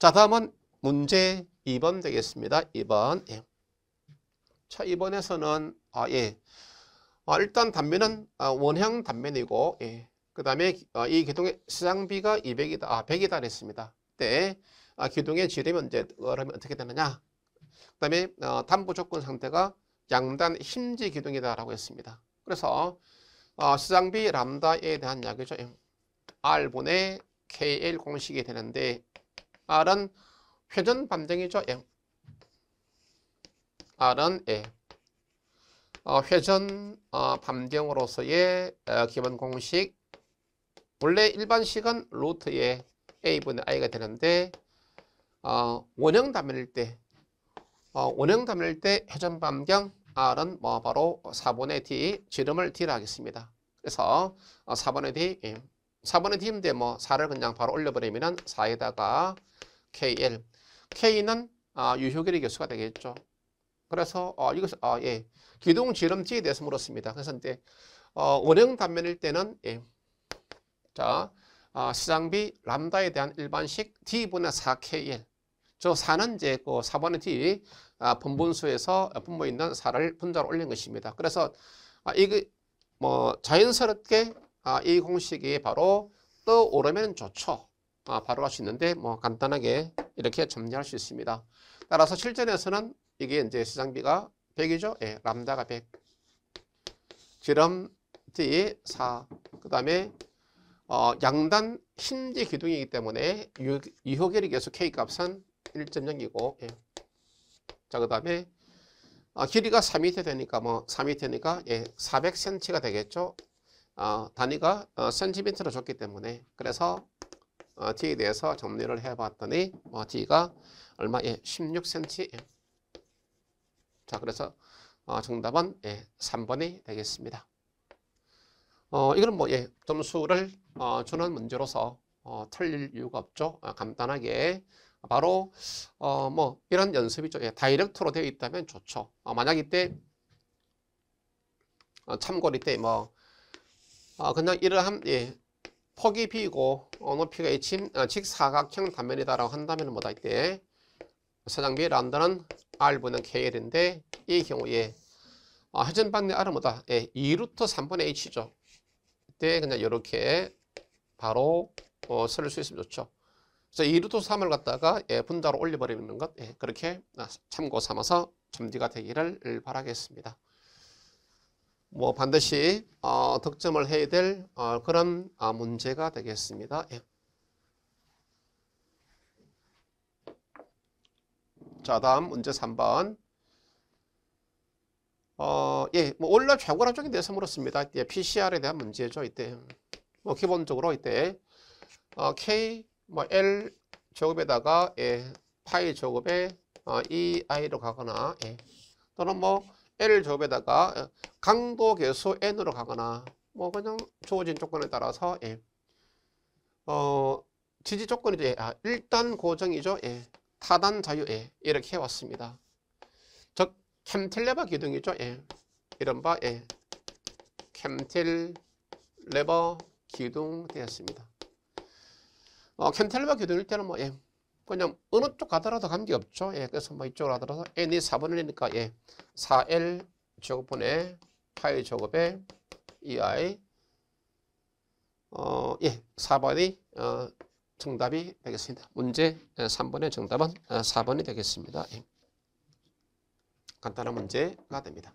자, 다음은 문제 2번 되겠습니다. 2번. 예. 자, 2번에서는 아, 예. 아, 일단 단면은 아, 원형 단면이고 예. 그다음에 아, 이 기둥의 시장비가 200이다. 아, 100이다 그랬습니다. 때 네. 아, 기둥의 지름이 언제 그러면 어떻게 되느냐? 그다음에 어, 담보 조건 상태가 양단 힘지 기둥이다라고 했습니다. 그래서 어, 아, 시장비 람다에 대한 이죠 예. R분의 KL 공식이 되는데 R은 회전 반등이죠. M. 예. R은 A. 예. 어, 회전 어, 반경으로서의 어, 기본 공식 원래 일반식은 로트의 A분의 I가 되는데 어, 원형 단면일 때 어, 원형 단면일 때 회전 반경 R은 뭐 바로 4분의 D 지름을 D로 하겠습니다. 그래서 4분의 어, D 4번에 디인데뭐 4를 그냥 바로 올려버리면 4에다가 KL. K는 아, 유효결의 개수가 되겠죠. 그래서 어, 이것 어, 아, 예. 기둥 지름지에 대해서 물었습니다. 그래서 이제 어, 원형 단면일 때는 예. 자 아, 시장비 람다에 대한 일반식 D분의 4KL. 저 4는 이제 그 4번의 D 아, 분분수에서 분모 있는 4를 분자로 올린 것입니다. 그래서 아, 이게 뭐 자연스럽게 아, 이 공식이 바로 떠오르면 좋죠. 아, 바로 할수 있는데 뭐 간단하게 이렇게 정리할 수 있습니다. 따라서 실전에서는 이게 이제 시장비가 100이죠. 예, 람다가 100. 지름 D 4. 그다음에 어, 양단 힌지 기둥이기 때문에 유효결의 계수 K 값은 1.0이고 예. 자, 그다음에 아, 길이가 3m 되니까 뭐 3m니까 예, 400cm가 되겠죠. 어, 단위가 어, 센티미터로 줬기 때문에 그래서 어, D에 대해서 정리를 해봤더니 어, D가 얼마? 예, 16cm. 예. 자, 그래서 어, 정답은 예, 3번이 되겠습니다. 어, 이건 뭐 예, 점수를 어, 주는 문제로서 어, 틀릴 이유가 없죠. 어, 간단하게 바로 어, 뭐 이런 연습이죠. 예, 다이렉트로 되어 있다면 좋죠. 어, 만약 이때 어, 참고로 이때 뭐 아, 그냥 이러한 예, 폭이 b 고 높이가 H인 아, 직사각형 단면이다라고 한다면 뭐다 이때 사장비 란다는 R분의 KL인데 이 경우에 예. 아, 회전방의 R은 뭐다? 예, 2루트 3분의 H죠. 이때 그냥 이렇게 바로 어, 쓸수 있으면 좋죠. 그래서 2루트 3을 갖다가 예, 분자로 올려버리는 것 예, 그렇게 아, 참고 삼아서 점지가 되기를 바라겠습니다. 뭐 반드시 어, 득점을 해야 될 어, 그런 아, 문제가 되겠습니다. 예. 자, 다음 문제 3번. 어, 예, 뭐오늘 좌우라 쪽에 대해서 물었습니다. 예, PCR에 대한 문제죠. 이때 뭐 기본적으로 이때 어, K 뭐 L 제곱에다가 예, 파이 제곱에 어, EI로 가거나 예, 또는 뭐 L을 제에다가 강도 계수 N으로 가거나 뭐 그냥 주어진 조건에 따라서 예. 어, 지지 조건이죠. 예. 아, 일단 고정이죠. 예. 타단 자유 예. 이렇게 해왔습니다. 즉 캠틸레버 기둥이죠. 예. 이른바 예. 캠틸레버 기둥 되었습니다. 어, 캠틸레버 기둥일 때는 뭐 예. 그냥 어느 쪽 가더라도 관계없죠. 예, 그래서 뭐 이쪽으로 하더라도 n이 4분의 니까 예, 4l 제곱분의 파이 제곱에 2i 어, 예, 4번이 어, 정답이 되겠습니다. 문제 3번의 예, 정답은 4번이 어, 되겠습니다. 예. 간단한 문제가 됩니다.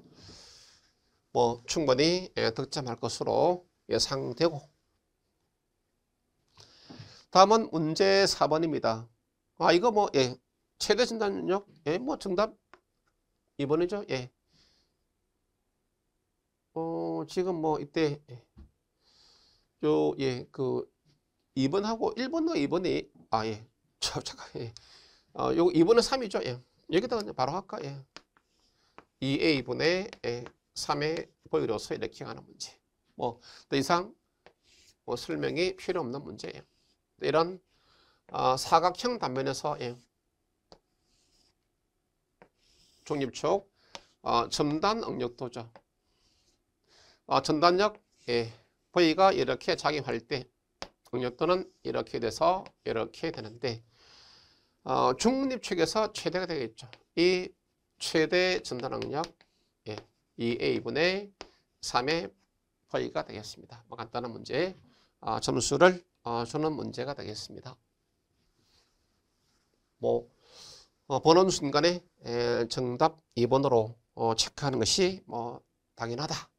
뭐 충분히 예, 득점할 것으로 예상되고 다음은 문제 4번입니다. 아 이거 뭐 예. 최대 진단력 예, 뭐 정답 이번이죠 예. 어, 지금 뭐 이때 예. 요 예, 그 2번하고 1번과 2번이 아 예. 잠깐 예. 어, 요 2번은 3이죠. 예. 여기다가 바로 할까? 예. 2A분의 예, 3의 보유로서 이렇게 하는 문제. 뭐 더 이상 뭐 설명이 필요 없는 문제예요. 이런 어, 사각형 단면에서 예. 중립축 아, 전단 응력도죠. 아, 전단력 예. V가 이렇게 작용할 때 응력도는 이렇게 돼서 이렇게 되는데 어, 중립축에서 최대가 되겠죠. 이 최대 전단 응력 예. 2A분의 3의 V가 되겠습니다. 뭐 간단한 문제 아, 점수를 어, 주는 문제가 되겠습니다. 뭐 어, 보는 순간에 에, 정답 2번으로 어, 체크하는 것이 뭐 당연하다.